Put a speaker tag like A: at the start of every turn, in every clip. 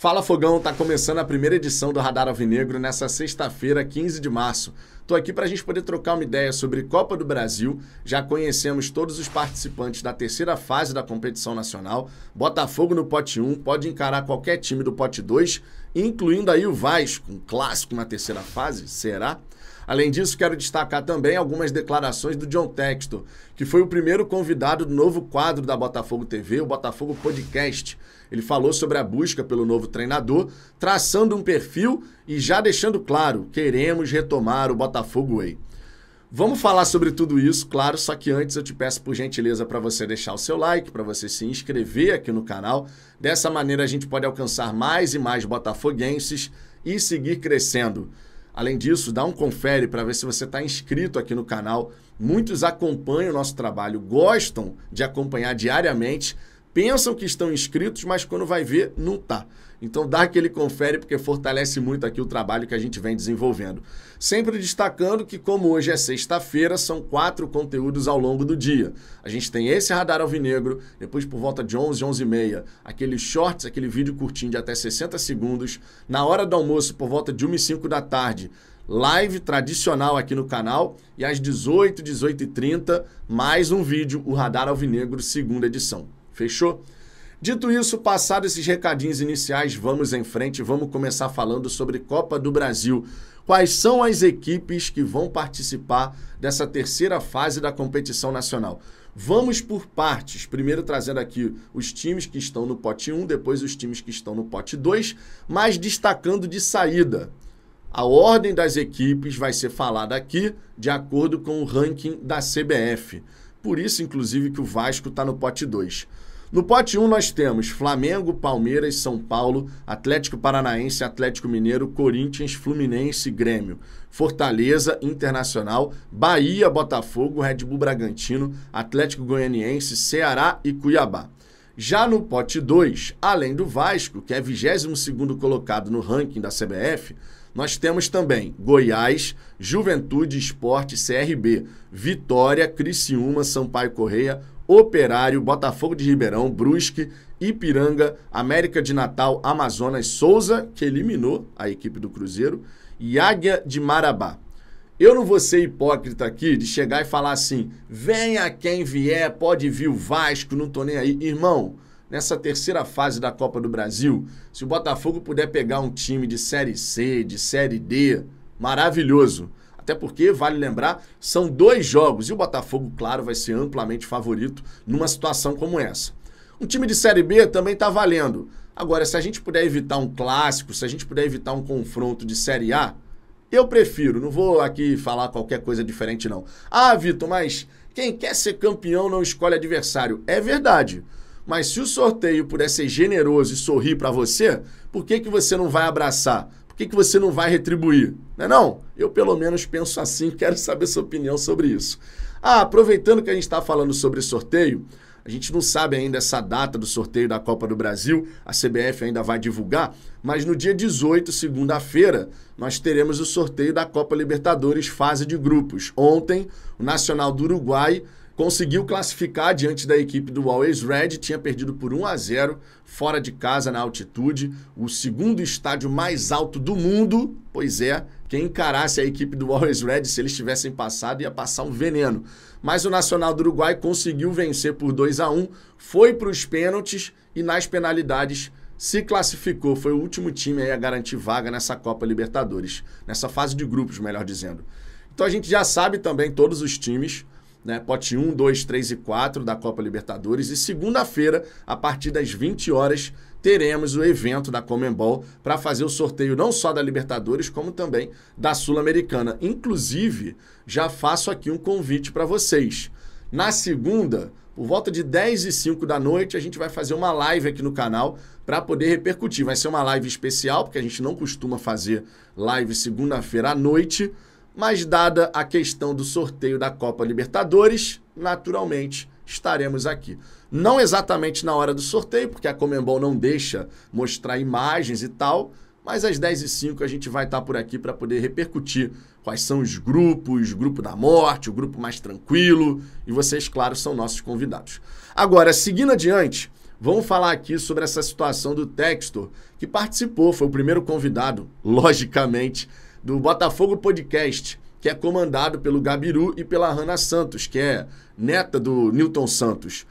A: Fala Fogão, tá começando a primeira edição do Radar Alvinegro nessa sexta-feira, 15 de março. Tô aqui para a gente poder trocar uma ideia sobre Copa do Brasil. Já conhecemos todos os participantes da terceira fase da competição nacional. Botafogo no pote 1 pode encarar qualquer time do pote 2, incluindo aí o Vasco, um clássico na terceira fase, será? Além disso, quero destacar também algumas declarações do John Textor, que foi o primeiro convidado do novo quadro da Botafogo TV, o Botafogo Podcast. Ele falou sobre a busca pelo novo treinador, traçando um perfil e já deixando claro: queremos retomar o Botafogo Way. Vamos falar sobre tudo isso, claro, só que antes eu te peço por gentileza para você deixar o seu like, para você se inscrever aqui no canal. Dessa maneira a gente pode alcançar mais e mais botafoguenses e seguir crescendo. Além disso, dá um confere para ver se você está inscrito aqui no canal. Muitos acompanham o nosso trabalho, gostam de acompanhar diariamente, pensam que estão inscritos, mas quando vai ver, não está. Então dá aquele confere porque fortalece muito aqui o trabalho que a gente vem desenvolvendo. Sempre destacando que como hoje é sexta-feira, são quatro conteúdos ao longo do dia. A gente tem esse Radar Alvinegro, depois por volta de 11, 11 e meia, aquele shorts, aquele vídeo curtinho de até 60 segundos. Na hora do almoço, por volta de 1 e 5 da tarde, live tradicional aqui no canal e às 18, 18h30, mais um vídeo, o Radar Alvinegro, segunda edição. Fechou? Dito isso, passado esses recadinhos iniciais, vamos em frente, vamos começar falando sobre Copa do Brasil. Quais são as equipes que vão participar dessa terceira fase da competição nacional? Vamos por partes. Primeiro trazendo aqui os times que estão no pote 1, depois os times que estão no pote 2, mas destacando de saída. A ordem das equipes vai ser falada aqui de acordo com o ranking da CBF. Por isso, inclusive, que o Vasco está no pote 2. No pote 1 nós temos Flamengo, Palmeiras, São Paulo, Atlético Paranaense, Atlético Mineiro, Corinthians, Fluminense, Grêmio, Fortaleza, Internacional, Bahia, Botafogo, Red Bull Bragantino, Atlético Goianiense, Ceará e Cuiabá. Já no pote 2, além do Vasco, que é 22º colocado no ranking da CBF, nós temos também Goiás, Juventude, Esporte, CRB, Vitória, Criciúma, Sampaio Correia, Operário, Botafogo de Ribeirão, Brusque, Ipiranga, América de Natal, Amazonas, Souza, que eliminou a equipe do Cruzeiro, e Águia de Marabá. Eu não vou ser hipócrita aqui de chegar e falar assim: venha quem vier, pode vir o Vasco, não tô nem aí. Irmão, nessa terceira fase da Copa do Brasil, se o Botafogo puder pegar um time de Série C, de Série D, maravilhoso. Até porque, vale lembrar, são dois jogos e o Botafogo, claro, vai ser amplamente favorito numa situação como essa. Um time de Série B também está valendo. Agora, se a gente puder evitar um clássico, se a gente puder evitar um confronto de Série A, eu prefiro, não vou aqui falar qualquer coisa diferente, não. Ah, Vitor, mas quem quer ser campeão não escolhe adversário. É verdade. Mas se o sorteio puder ser generoso e sorrir para você, por que, que você não vai abraçar que, que você não vai retribuir? Não, é não? Eu pelo menos penso assim, quero saber sua opinião sobre isso. Ah, aproveitando que a gente está falando sobre sorteio, a gente não sabe ainda essa data do sorteio da Copa do Brasil, a CBF ainda vai divulgar, mas no dia 18, segunda-feira, nós teremos o sorteio da Copa Libertadores fase de grupos. Ontem, o Nacional do Uruguai conseguiu classificar diante da equipe do Always Red, tinha perdido por 1 a 0 fora de casa na altitude, o segundo estádio mais alto do mundo. Pois é, quem encarasse a equipe do Always Red, se eles tivessem passado, ia passar um veneno. Mas o Nacional do Uruguai conseguiu vencer por 2 a 1, foi para os pênaltis e nas penalidades se classificou, foi o último time a garantir vaga nessa Copa Libertadores, nessa fase de grupos, melhor dizendo. Então a gente já sabe também todos os times né? Pote 1, 2, 3 e 4 da Copa Libertadores. E segunda-feira, a partir das 20 horas, teremos o evento da Comembol para fazer o sorteio não só da Libertadores, como também da Sul-Americana. Inclusive, já faço aqui um convite para vocês. Na segunda, por volta de 10 e 5 da noite, a gente vai fazer uma live aqui no canal para poder repercutir. Vai ser uma live especial, porque a gente não costuma fazer live segunda-feira à noite. Mas, dada a questão do sorteio da Copa Libertadores, naturalmente estaremos aqui. Não exatamente na hora do sorteio, porque a Comembol não deixa mostrar imagens e tal, mas às 10h05 a gente vai estar por aqui para poder repercutir quais são os grupos, grupo da morte, o grupo mais tranquilo, e vocês, claro, são nossos convidados. Agora, seguindo adiante, vamos falar aqui sobre essa situação do Textor, que participou, foi o primeiro convidado, logicamente, do Botafogo Podcast, que é comandado pelo Gabiru e pela Hanna Santos, que é neta do Newton Santos.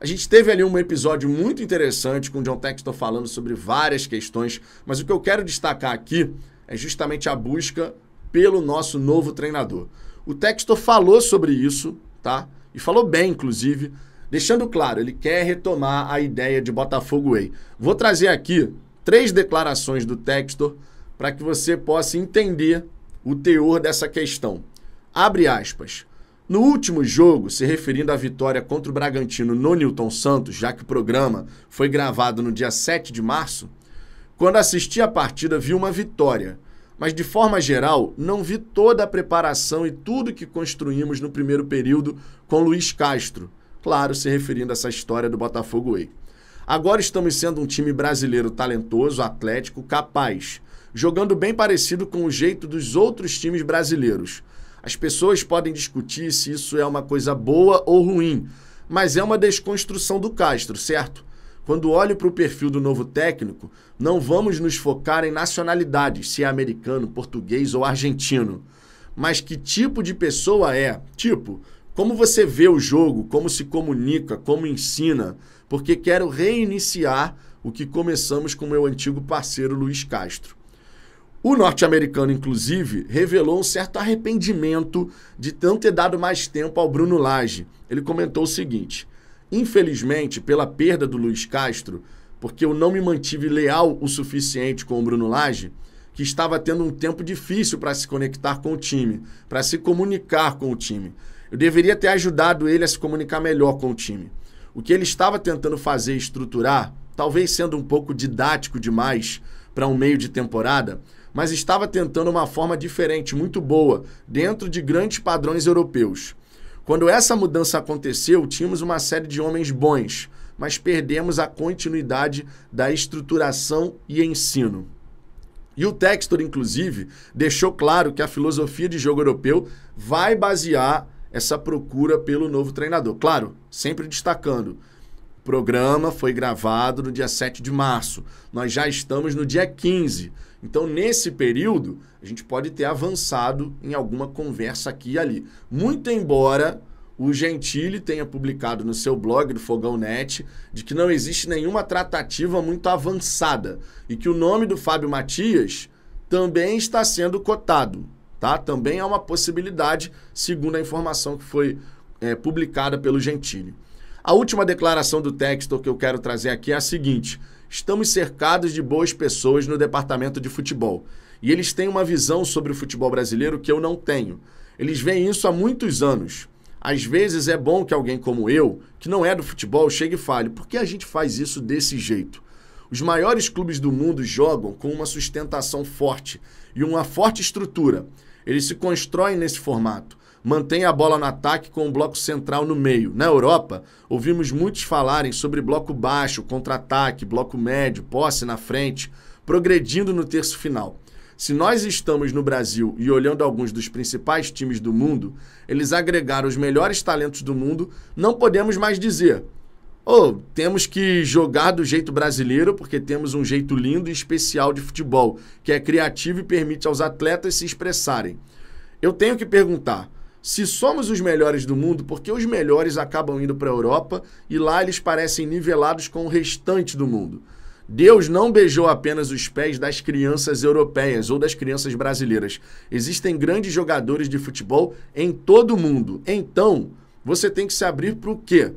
A: A gente teve ali um episódio muito interessante com o John Textor falando sobre várias questões, mas o que eu quero destacar aqui é justamente a busca pelo nosso novo treinador. O Textor falou sobre isso, tá? E falou bem, inclusive, deixando claro, ele quer retomar a ideia de Botafogo Way. Vou trazer aqui três declarações do Textor para que você possa entender o teor dessa questão. Abre aspas. No último jogo, se referindo à vitória contra o Bragantino no Newton Santos, já que o programa foi gravado no dia 7 de março, quando assisti a partida vi uma vitória, mas de forma geral não vi toda a preparação e tudo que construímos no primeiro período com Luiz Castro. Claro, se referindo a essa história do Botafogo Way. Agora estamos sendo um time brasileiro talentoso, atlético, capaz jogando bem parecido com o jeito dos outros times brasileiros. As pessoas podem discutir se isso é uma coisa boa ou ruim, mas é uma desconstrução do Castro, certo? Quando olho para o perfil do novo técnico, não vamos nos focar em nacionalidades, se é americano, português ou argentino. Mas que tipo de pessoa é? Tipo, como você vê o jogo, como se comunica, como ensina, porque quero reiniciar o que começamos com meu antigo parceiro Luiz Castro. O norte-americano, inclusive, revelou um certo arrependimento de não ter dado mais tempo ao Bruno Lage. Ele comentou o seguinte: infelizmente, pela perda do Luiz Castro, porque eu não me mantive leal o suficiente com o Bruno Lage, que estava tendo um tempo difícil para se conectar com o time, para se comunicar com o time. Eu deveria ter ajudado ele a se comunicar melhor com o time. O que ele estava tentando fazer estruturar, talvez sendo um pouco didático demais para um meio de temporada, mas estava tentando uma forma diferente, muito boa, dentro de grandes padrões europeus. Quando essa mudança aconteceu, tínhamos uma série de homens bons, mas perdemos a continuidade da estruturação e ensino. E o Textor, inclusive, deixou claro que a filosofia de jogo europeu vai basear essa procura pelo novo treinador. Claro, sempre destacando programa foi gravado no dia 7 de março. Nós já estamos no dia 15. Então, nesse período, a gente pode ter avançado em alguma conversa aqui e ali. Muito embora o Gentili tenha publicado no seu blog do Fogão Net de que não existe nenhuma tratativa muito avançada e que o nome do Fábio Matias também está sendo cotado, tá? Também é uma possibilidade, segundo a informação que foi é, publicada pelo Gentili. A última declaração do Textor que eu quero trazer aqui é a seguinte: estamos cercados de boas pessoas no departamento de futebol. E eles têm uma visão sobre o futebol brasileiro que eu não tenho. Eles veem isso há muitos anos. Às vezes é bom que alguém como eu, que não é do futebol, chegue e fale: por que a gente faz isso desse jeito? Os maiores clubes do mundo jogam com uma sustentação forte e uma forte estrutura. Eles se constroem nesse formato mantém a bola no ataque com o bloco central no meio. Na Europa, ouvimos muitos falarem sobre bloco baixo, contra-ataque, bloco médio, posse na frente, progredindo no terço final. Se nós estamos no Brasil e olhando alguns dos principais times do mundo, eles agregaram os melhores talentos do mundo, não podemos mais dizer. Ou oh, temos que jogar do jeito brasileiro, porque temos um jeito lindo e especial de futebol, que é criativo e permite aos atletas se expressarem. Eu tenho que perguntar: se somos os melhores do mundo, porque os melhores acabam indo para a Europa e lá eles parecem nivelados com o restante do mundo? Deus não beijou apenas os pés das crianças europeias ou das crianças brasileiras. Existem grandes jogadores de futebol em todo o mundo. Então, você tem que se abrir para o quê?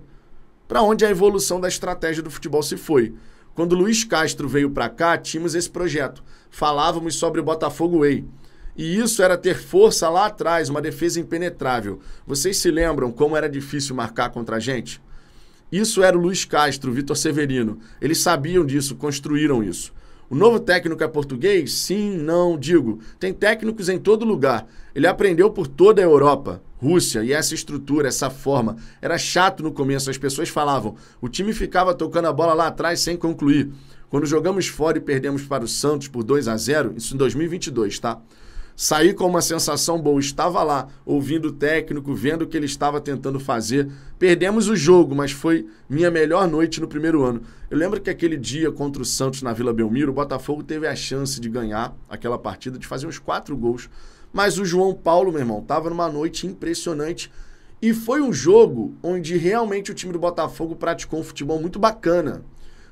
A: Para onde a evolução da estratégia do futebol se foi. Quando Luiz Castro veio para cá, tínhamos esse projeto. Falávamos sobre o Botafogo Way. E isso era ter força lá atrás, uma defesa impenetrável. Vocês se lembram como era difícil marcar contra a gente? Isso era o Luiz Castro, o Vitor Severino. Eles sabiam disso, construíram isso. O novo técnico é português? Sim, não, digo. Tem técnicos em todo lugar. Ele aprendeu por toda a Europa, Rússia, e essa estrutura, essa forma. Era chato no começo, as pessoas falavam. O time ficava tocando a bola lá atrás sem concluir. Quando jogamos fora e perdemos para o Santos por 2 a 0, isso em 2022, tá? saí com uma sensação boa. Estava lá, ouvindo o técnico, vendo o que ele estava tentando fazer. Perdemos o jogo, mas foi minha melhor noite no primeiro ano. Eu lembro que aquele dia contra o Santos na Vila Belmiro, o Botafogo teve a chance de ganhar aquela partida, de fazer uns quatro gols. Mas o João Paulo, meu irmão, estava numa noite impressionante. E foi um jogo onde realmente o time do Botafogo praticou um futebol muito bacana.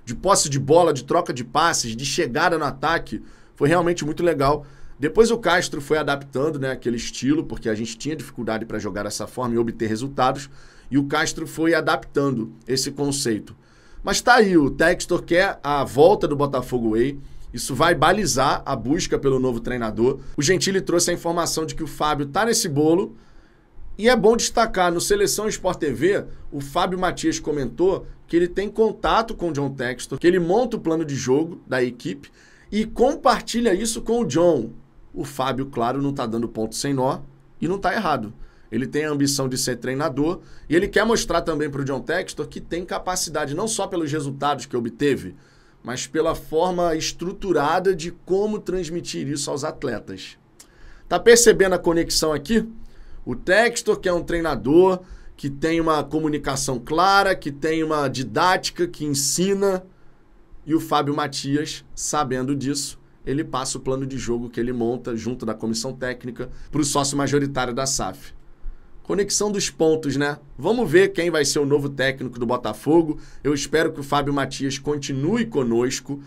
A: De posse de bola, de troca de passes, de chegada no ataque. Foi realmente muito legal. Depois o Castro foi adaptando né, aquele estilo, porque a gente tinha dificuldade para jogar dessa forma e obter resultados, e o Castro foi adaptando esse conceito. Mas tá aí, o Textor quer a volta do Botafogo Way. Isso vai balizar a busca pelo novo treinador. O Gentili trouxe a informação de que o Fábio tá nesse bolo. E é bom destacar, no Seleção Sport TV, o Fábio Matias comentou que ele tem contato com o John Textor, que ele monta o plano de jogo da equipe e compartilha isso com o John, o Fábio, claro, não está dando ponto sem nó e não está errado. Ele tem a ambição de ser treinador e ele quer mostrar também para o John Textor que tem capacidade, não só pelos resultados que obteve, mas pela forma estruturada de como transmitir isso aos atletas. Tá percebendo a conexão aqui? O Textor, que é um treinador que tem uma comunicação clara, que tem uma didática, que ensina, e o Fábio Matias, sabendo disso, ele passa o plano de jogo que ele monta junto da comissão técnica para o sócio majoritário da SAF. Conexão dos pontos, né? Vamos ver quem vai ser o novo técnico do Botafogo. Eu espero que o Fábio Matias continue conosco.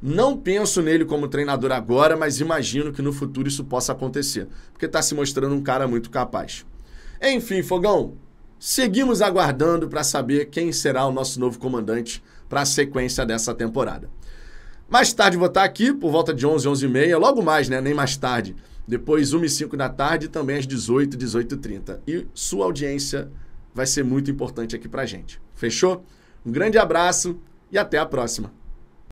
A: Não penso nele como treinador agora, mas imagino que no futuro isso possa acontecer, porque está se mostrando um cara muito capaz. Enfim, Fogão, seguimos aguardando para saber quem será o nosso novo comandante para a sequência dessa temporada. Mais tarde vou estar aqui, por volta de 11, 11 e meia, logo mais, né? Nem mais tarde. Depois, 1 e 5 da tarde, também às 18, 18 e 30. E sua audiência vai ser muito importante aqui pra gente. Fechou? Um grande abraço e até a próxima.